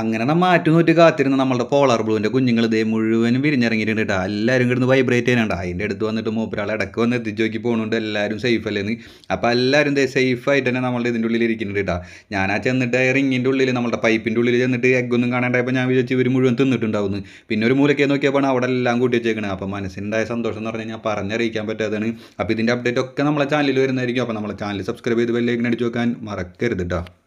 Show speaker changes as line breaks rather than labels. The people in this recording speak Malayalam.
അങ്ങനെ നമ്മൾ മാറ്റുനൂറ്റി കാത്തിരുന്ന നമ്മളുടെ പോളാർ ബ്ലൂവിൻ്റെ കുഞ്ഞുങ്ങൾ ഇതേ മുഴുവനും വിരിഞ്ഞിറങ്ങിയിട്ടുണ്ട് കേട്ടോ എല്ലാവരും കിടന്ന് വൈബ്രേറ്റ് ചെയ്യാനുണ്ട് അതിൻ്റെ അടുത്ത് വന്നിട്ട് മൂപ്പരാൾ ഇടയ്ക്ക് വന്ന് എത്തിച്ചു നോക്കി പോകുന്നുണ്ട് എല്ലാവരും സേഫ് അല്ലേന്ന് അപ്പോൾ എല്ലാവരും ഇതേ ആയിട്ട് തന്നെ നമ്മളുടെ ഇതിൻ്റെ ഉള്ളിൽ ഇരിക്കുന്നുണ്ട് കേട്ടോ ഞാൻ ആ ചെന്നിട്ട് റിങ്ങിൻ്റെ ഉള്ളിൽ നമ്മളുടെ പൈപ്പിൻ്റെ ഉള്ളിൽ ചെന്നിട്ട് എഗ്ഗൊന്നും കാണാണ്ടായപ്പോൾ ഞാൻ വിചാരിച്ചു ഇവർ മുഴുവൻ തിന്നിട്ടുണ്ടാവുന്നു പിന്നെ ഒരു മൂലക്കെ നോക്കിയപ്പോൾ അവിടെ എല്ലാം കൂട്ടി വെച്ചേക്കണേ അപ്പോൾ മനസ്സിൻ്റെ സന്തോഷം എന്ന് പറഞ്ഞാൽ ഞാൻ പറഞ്ഞറിയിക്കാൻ പറ്റാതാണ് അപ്പോൾ ഇതിൻ്റെ അപ്ഡേറ്റ് ഒക്കെ നമ്മളെ ചാനലിൽ വരുന്നതായിരിക്കും അപ്പോൾ നമ്മളെ ചാനൽ സബ്സ്ക്രൈബ് ചെയ്ത് ബെല്ലൈക്കൻ അടിച്ചു വെക്കാൻ മറക്കരുത് കേട്ടോ